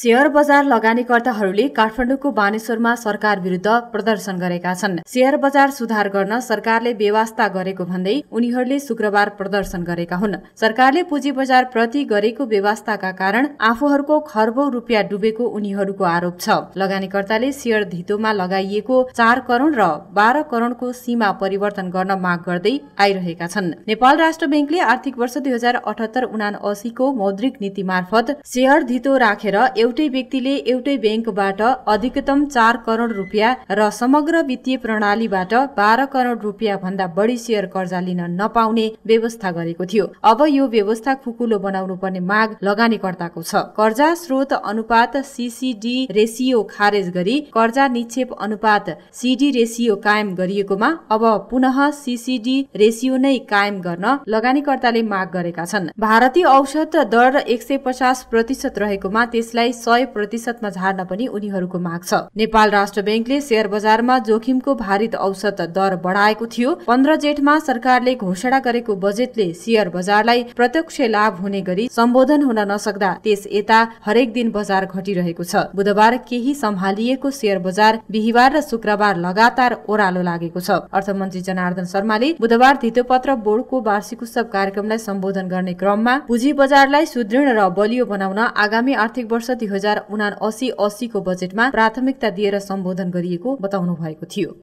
share बजार लगानीकर्ताहरूले काठमाडौँको बानेश्वरमा सरकार विरुद्ध प्रदर्शन गरेका छन् सेयर बजार सुधार गर्न सरकारले व्यवस्था गरेको भन्दै उनीहरूले शुक्रबार प्रदर्शन गरेका हुन् सरकारले पुँजी बजार प्रति गरेको व्यवस्थाका कारण आफूहरूको खर्बौं रुपियाँ डुबेको उनीहरूको आरोप छ लगानीकर्ताले सेयर धितोमा लगाइएको चार करोड़ र बाह्र करोड़को सीमा परिवर्तन गर्न माग गर्दै आइरहेका छन् नेपाल राष्ट्र ब्याङ्कले आर्थिक वर्ष दुई हजार अठहत्तर उना असीको मौद्रिक नीति मार्फत सेयर धितो राखेर एउटै व्यक्तिले एउटै ब्याङ्कबाट अधिकतम चार करोड रुपियाँ र समग्र वित्तीय प्रणालीबाट बाह्र करोड रुपियाँ भन्दा बढी सेयर कर्जा लिन नपाउने व्यवस्था गरेको थियो अब यो व्यवस्था खुकुलो बनाउनु पर्ने माग लगानीकर्ताको छ कर्जा स्रोत अनुपात सिसिडी रेसियो खारेज गरी कर्जा निक्षेप अनुपात सिडी रेसियो कायम गरिएकोमा अब पुनः सिसिडी रेसियो नै कायम गर्न लगानीकर्ताले माग गरेका छन् भारतीय औषध दर एक सय पचास प्रतिशत रहेकोमा त्यसलाई सय प्रतिशतमा झार्न पनि उनीहरूको माग छ नेपाल राष्ट्र ब्याङ्कले शेयर बजारमा जोखिमको भारित औसत दर बढाएको थियो पन्ध्र जेठमा सरकारले घोषणा गरेको बजेटले शेयर बजारलाई प्रत्यक्ष लाभ हुने गरी सम्बोधन हुन नसक्दा त्यस यता हरेक दिन बजार घटिरहेको छ बुधबार केही सम्हालिएको शेयर बजार बिहिबार र शुक्रबार लगातार ओह्रालो लागेको छ अर्थमन्त्री जनार्दन शर्माले बुधबार धितोपत्र बोर्डको वार्षिक उत्सव कार्यक्रमलाई सम्बोधन गर्ने क्रममा पुँजी बजारलाई सुदृढ र बलियो बनाउन आगामी आर्थिक वर्ष दुई हजार उना असी असीको बजेटमा प्राथमिकता दिएर सम्बोधन गरिएको बताउनु भएको थियो